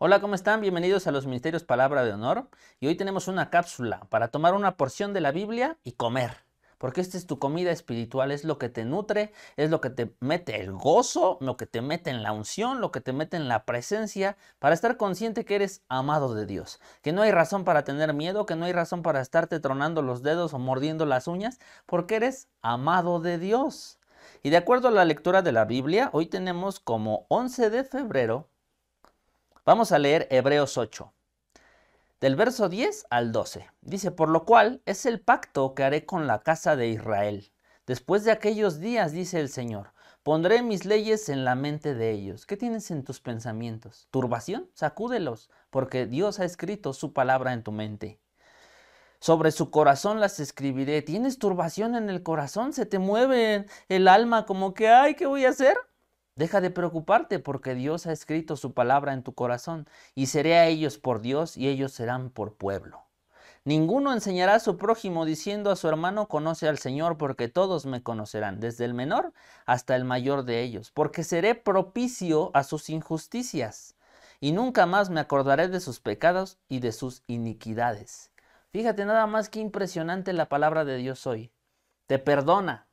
Hola, ¿cómo están? Bienvenidos a los Ministerios Palabra de Honor. Y hoy tenemos una cápsula para tomar una porción de la Biblia y comer. Porque esta es tu comida espiritual, es lo que te nutre, es lo que te mete el gozo, lo que te mete en la unción, lo que te mete en la presencia, para estar consciente que eres amado de Dios, que no hay razón para tener miedo, que no hay razón para estarte tronando los dedos o mordiendo las uñas, porque eres amado de Dios. Y de acuerdo a la lectura de la Biblia, hoy tenemos como 11 de febrero Vamos a leer Hebreos 8, del verso 10 al 12. Dice, por lo cual es el pacto que haré con la casa de Israel. Después de aquellos días, dice el Señor, pondré mis leyes en la mente de ellos. ¿Qué tienes en tus pensamientos? ¿Turbación? Sacúdelos, porque Dios ha escrito su palabra en tu mente. Sobre su corazón las escribiré. ¿Tienes turbación en el corazón? ¿Se te mueve el alma como que, ay, ¿qué voy a hacer? Deja de preocuparte porque Dios ha escrito su palabra en tu corazón y seré a ellos por Dios y ellos serán por pueblo. Ninguno enseñará a su prójimo diciendo a su hermano conoce al Señor porque todos me conocerán, desde el menor hasta el mayor de ellos, porque seré propicio a sus injusticias y nunca más me acordaré de sus pecados y de sus iniquidades. Fíjate nada más que impresionante la palabra de Dios hoy. Te perdona,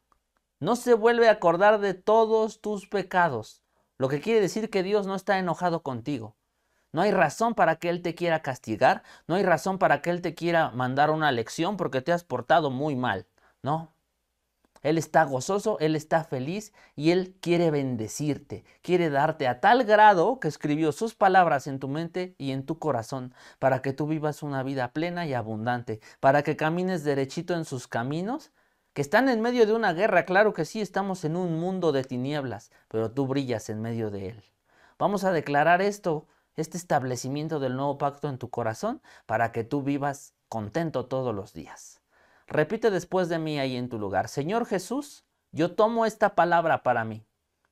no se vuelve a acordar de todos tus pecados, lo que quiere decir que Dios no está enojado contigo. No hay razón para que Él te quiera castigar, no hay razón para que Él te quiera mandar una lección porque te has portado muy mal, ¿no? Él está gozoso, Él está feliz y Él quiere bendecirte, quiere darte a tal grado que escribió sus palabras en tu mente y en tu corazón para que tú vivas una vida plena y abundante, para que camines derechito en sus caminos que están en medio de una guerra, claro que sí, estamos en un mundo de tinieblas, pero tú brillas en medio de él. Vamos a declarar esto, este establecimiento del nuevo pacto en tu corazón, para que tú vivas contento todos los días. Repite después de mí ahí en tu lugar, Señor Jesús, yo tomo esta palabra para mí.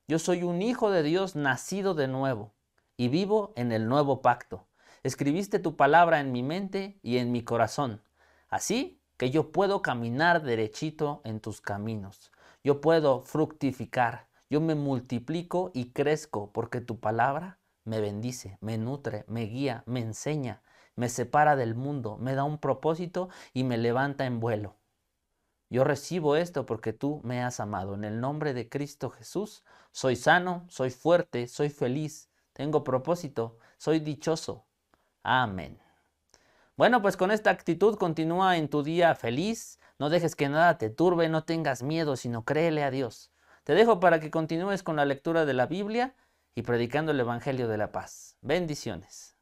Yo soy un hijo de Dios nacido de nuevo y vivo en el nuevo pacto. Escribiste tu palabra en mi mente y en mi corazón. Así que yo puedo caminar derechito en tus caminos. Yo puedo fructificar, yo me multiplico y crezco porque tu palabra me bendice, me nutre, me guía, me enseña, me separa del mundo, me da un propósito y me levanta en vuelo. Yo recibo esto porque tú me has amado. En el nombre de Cristo Jesús, soy sano, soy fuerte, soy feliz, tengo propósito, soy dichoso. Amén. Bueno, pues con esta actitud continúa en tu día feliz, no dejes que nada te turbe, no tengas miedo, sino créele a Dios. Te dejo para que continúes con la lectura de la Biblia y predicando el Evangelio de la Paz. Bendiciones.